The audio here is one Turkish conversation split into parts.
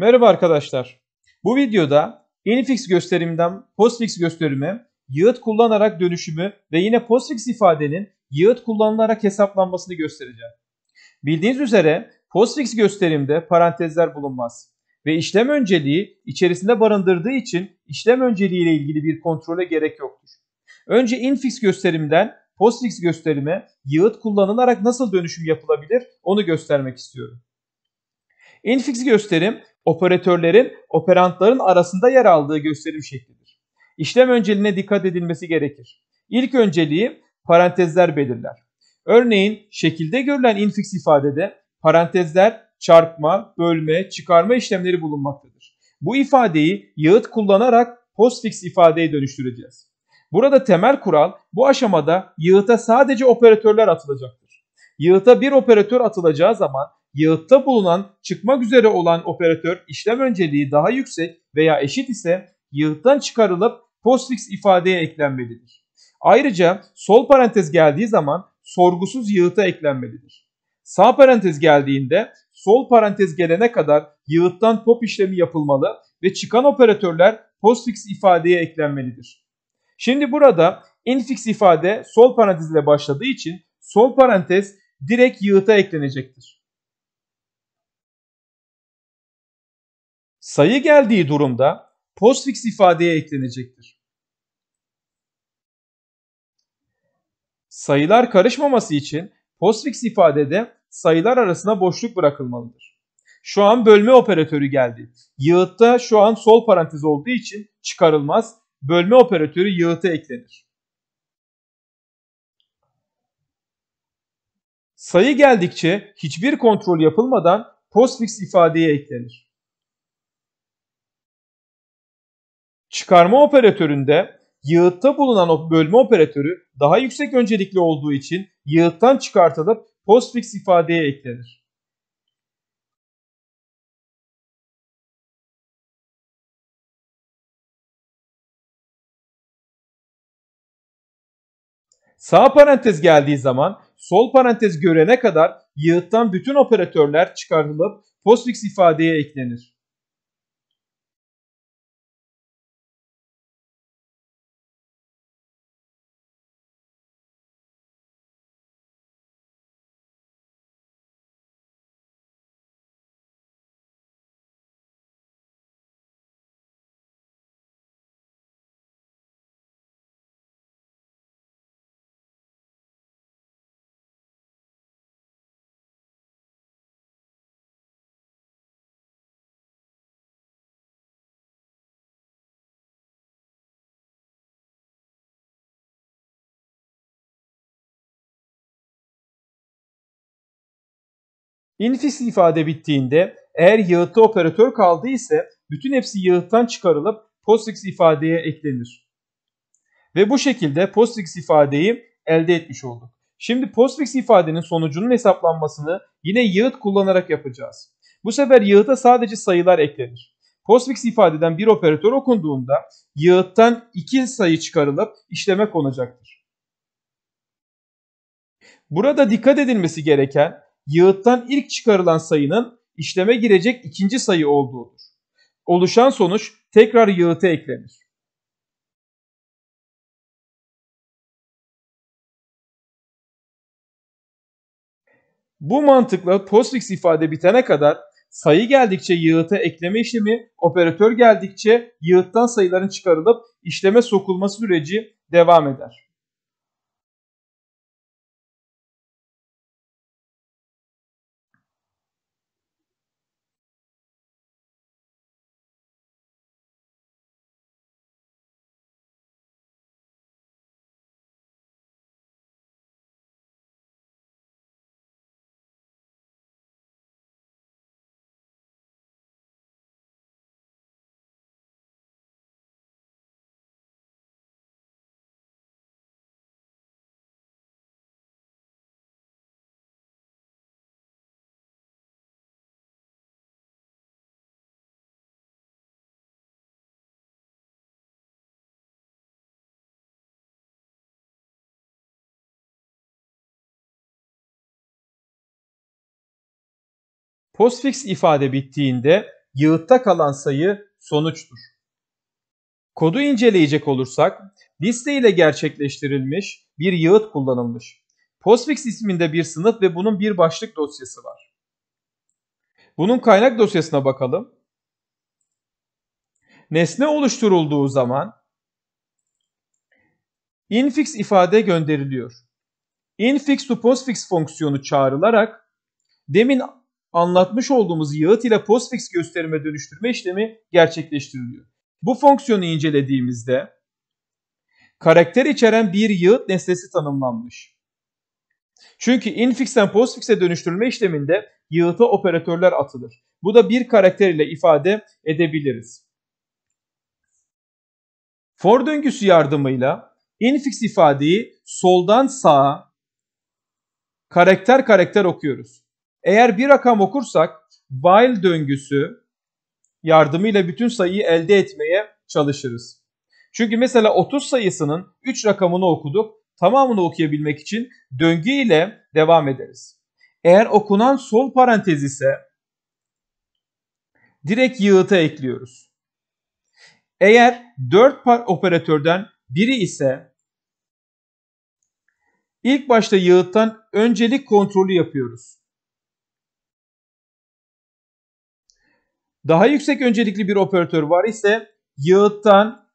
Merhaba arkadaşlar. Bu videoda infix gösterimden postfix gösterime yığıt kullanarak dönüşümü ve yine postfix ifadenin yığıt kullanılarak hesaplanmasını göstereceğim. Bildiğiniz üzere postfix gösterimde parantezler bulunmaz ve işlem önceliği içerisinde barındırdığı için işlem önceliği ile ilgili bir kontrole gerek yoktur. Önce infix gösterimden postfix gösterime yığıt kullanılarak nasıl dönüşüm yapılabilir onu göstermek istiyorum. Infix gösterim operatörlerin operantların arasında yer aldığı gösterim şeklidir. İşlem önceliğine dikkat edilmesi gerekir. İlk önceliği parantezler belirler. Örneğin şekilde görülen infix ifadede parantezler çarpma, bölme, çıkarma işlemleri bulunmaktadır. Bu ifadeyi yağıt kullanarak postfix ifadeye dönüştüreceğiz. Burada temel kural bu aşamada yığıta sadece operatörler atılacaktır. Yığıta bir operatör atılacağı zaman yağıtta bulunan çıkmak üzere olan operatör işlem önceliği daha yüksek veya eşit ise yığıttan çıkarılıp postfix ifadeye eklenmelidir. Ayrıca sol parantez geldiği zaman sorgusuz yığıta eklenmelidir. Sağ parantez geldiğinde sol parantez gelene kadar yığıttan pop işlemi yapılmalı ve çıkan operatörler postfix ifadeye eklenmelidir. Şimdi burada infix ifade sol parantez ile başladığı için sol parantez direkt yığıta eklenecektir. sayı geldiği durumda postfix ifadeye eklenecektir. Sayılar karışmaması için postfix ifadede sayılar arasına boşluk bırakılmalıdır. Şu an bölme operatörü geldi. Yığıtta şu an sol parantez olduğu için çıkarılmaz. Bölme operatörü yığıta eklenir. Sayı geldikçe hiçbir kontrol yapılmadan postfix ifadeye eklenir. Çıkarma operatöründe yığıtta bulunan bölme operatörü daha yüksek öncelikli olduğu için yığıttan çıkartılıp postfix ifadeye eklenir. Sağ parantez geldiği zaman sol parantez görene kadar yığıttan bütün operatörler çıkartılıp postfix ifadeye eklenir. İnfis ifade bittiğinde eğer yağıtta operatör kaldı ise bütün hepsi yağıttan çıkarılıp postfix ifadeye eklenir. Ve bu şekilde postfix ifadeyi elde etmiş olduk. Şimdi postfix ifadenin sonucunun hesaplanmasını yine yağıt kullanarak yapacağız. Bu sefer yağıta sadece sayılar eklenir. Postfix ifadeden bir operatör okunduğunda yağıttan iki sayı çıkarılıp işleme konacaktır. Burada dikkat edilmesi gereken yığıttan ilk çıkarılan sayının işleme girecek ikinci sayı olduğudur. Oluşan sonuç tekrar yığıta eklenir. Bu mantıkla postfix ifade bitene kadar sayı geldikçe yığıta ekleme işlemi, operatör geldikçe yığıttan sayıların çıkarılıp işleme sokulması süreci devam eder. Postfix ifade bittiğinde yığıtta kalan sayı sonuçtur. Kodu inceleyecek olursak liste ile gerçekleştirilmiş bir yığıt kullanılmış. Postfix isminde bir sınıf ve bunun bir başlık dosyası var. Bunun kaynak dosyasına bakalım. Nesne oluşturulduğu zaman infix ifade gönderiliyor. Infix to postfix fonksiyonu çağrılarak demin anlatmış olduğumuz yağıt ile postfix gösterime dönüştürme işlemi gerçekleştiriliyor. Bu fonksiyonu incelediğimizde karakter içeren bir yığıt nesnesi tanımlanmış. Çünkü infix'ten postfix'e dönüştürme işleminde yığıta operatörler atılır. Bu da bir karakter ile ifade edebiliriz. For döngüsü yardımıyla infix ifadeyi soldan sağa karakter karakter okuyoruz. Eğer bir rakam okursak while döngüsü yardımıyla bütün sayıyı elde etmeye çalışırız. Çünkü mesela 30 sayısının 3 rakamını okuduk. Tamamını okuyabilmek için döngü ile devam ederiz. Eğer okunan sol parantez ise direkt yığıta ekliyoruz. Eğer 4 operatörden biri ise ilk başta yığıttan öncelik kontrolü yapıyoruz. Daha yüksek öncelikli bir operatör var ise yığıttan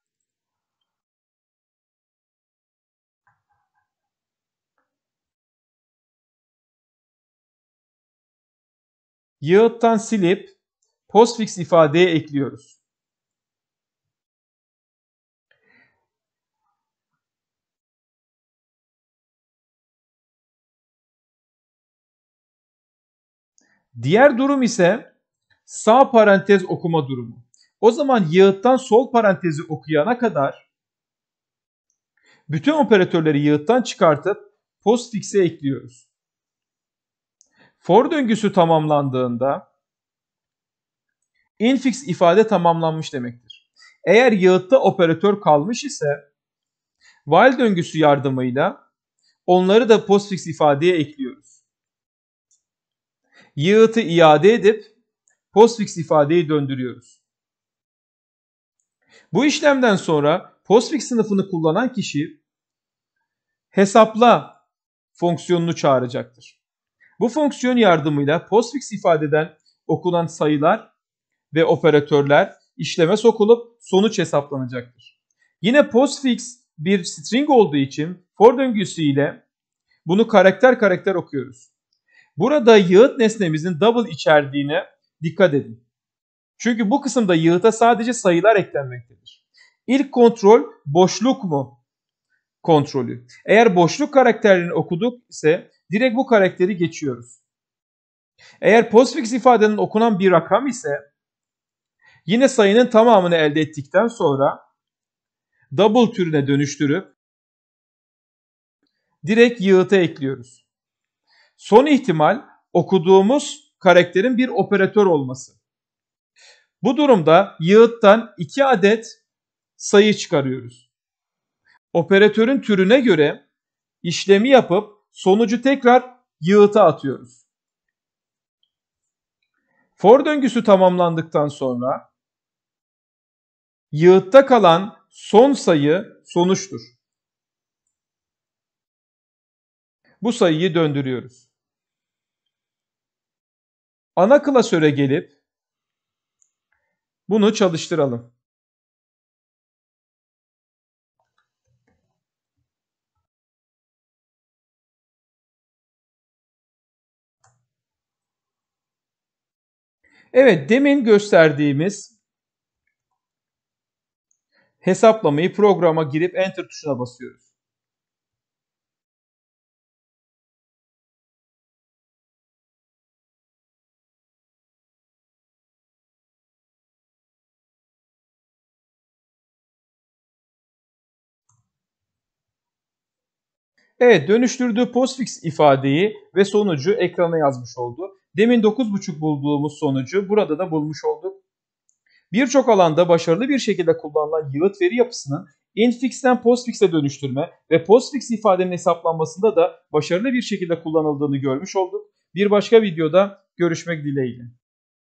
yığıttan silip postfix ifadeye ekliyoruz. Diğer durum ise sağ parantez okuma durumu. O zaman yığıttan sol parantezi okuyana kadar bütün operatörleri yığıttan çıkartıp postfix'e ekliyoruz. For döngüsü tamamlandığında infix ifade tamamlanmış demektir. Eğer yığıtta operatör kalmış ise while döngüsü yardımıyla onları da postfix ifadeye ekliyoruz. Yığıtı iade edip postfix ifadeyi döndürüyoruz. Bu işlemden sonra postfix sınıfını kullanan kişi hesapla fonksiyonunu çağıracaktır. Bu fonksiyon yardımıyla postfix ifadeden okunan sayılar ve operatörler işleme sokulup sonuç hesaplanacaktır. Yine postfix bir string olduğu için for döngüsü ile bunu karakter karakter okuyoruz. Burada yığıt nesnemizin double içerdiğine Dikkat edin. Çünkü bu kısımda yığıta sadece sayılar eklenmektedir. İlk kontrol boşluk mu? Kontrolü. Eğer boşluk karakterini okuduk ise direkt bu karakteri geçiyoruz. Eğer postfix ifadenin okunan bir rakam ise yine sayının tamamını elde ettikten sonra double türüne dönüştürüp direkt yığıta ekliyoruz. Son ihtimal okuduğumuz karakterin bir operatör olması. Bu durumda yığıttan 2 adet sayı çıkarıyoruz. Operatörün türüne göre işlemi yapıp sonucu tekrar yığıta atıyoruz. For döngüsü tamamlandıktan sonra yığıtta kalan son sayı sonuçtur. Bu sayıyı döndürüyoruz ana klasöre gelip bunu çalıştıralım. Evet demin gösterdiğimiz hesaplamayı programa girip enter tuşuna basıyoruz. Evet dönüştürdüğü postfix ifadeyi ve sonucu ekrana yazmış oldu. Demin 9.5 bulduğumuz sonucu burada da bulmuş olduk. Birçok alanda başarılı bir şekilde kullanılan yığıt veri yapısının infix'ten postfix'e dönüştürme ve postfix ifadenin hesaplanmasında da başarılı bir şekilde kullanıldığını görmüş olduk. Bir başka videoda görüşmek dileğiyle.